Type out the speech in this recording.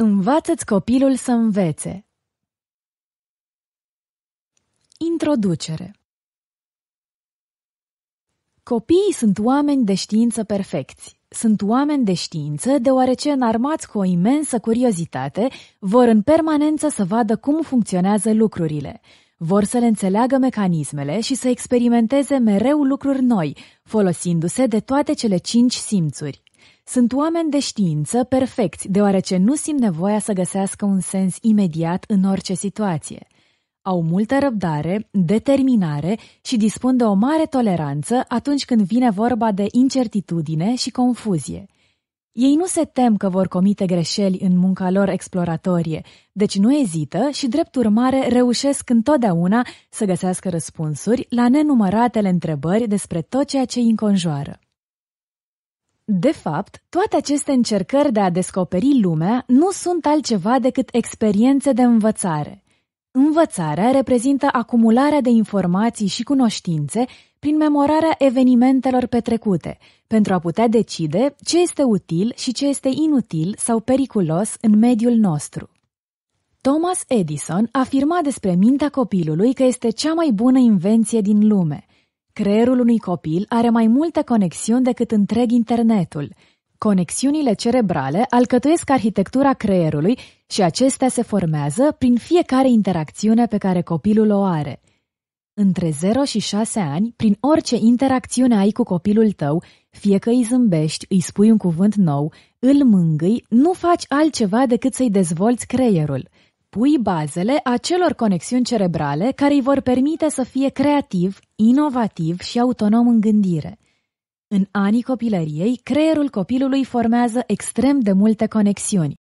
Învață-ți copilul să învețe. Introducere Copiii sunt oameni de știință perfecți. Sunt oameni de știință deoarece, înarmați cu o imensă curiozitate, vor în permanență să vadă cum funcționează lucrurile. Vor să le înțeleagă mecanismele și să experimenteze mereu lucruri noi, folosindu-se de toate cele cinci simțuri. Sunt oameni de știință perfecți, deoarece nu simt nevoia să găsească un sens imediat în orice situație. Au multă răbdare, determinare și dispun de o mare toleranță atunci când vine vorba de incertitudine și confuzie. Ei nu se tem că vor comite greșeli în munca lor exploratorie, deci nu ezită și, drept urmare, reușesc întotdeauna să găsească răspunsuri la nenumăratele întrebări despre tot ceea ce îi înconjoară. De fapt, toate aceste încercări de a descoperi lumea nu sunt altceva decât experiențe de învățare. Învățarea reprezintă acumularea de informații și cunoștințe prin memorarea evenimentelor petrecute, pentru a putea decide ce este util și ce este inutil sau periculos în mediul nostru. Thomas Edison afirma despre mintea copilului că este cea mai bună invenție din lume. Creierul unui copil are mai multe conexiuni decât întreg internetul. Conexiunile cerebrale alcătuiesc arhitectura creierului și acestea se formează prin fiecare interacțiune pe care copilul o are. Între 0 și 6 ani, prin orice interacțiune ai cu copilul tău, fie că îi zâmbești, îi spui un cuvânt nou, îl mângâi, nu faci altceva decât să-i dezvolți creierul – pui bazele acelor conexiuni cerebrale care îi vor permite să fie creativ, inovativ și autonom în gândire. În anii copilăriei, creierul copilului formează extrem de multe conexiuni,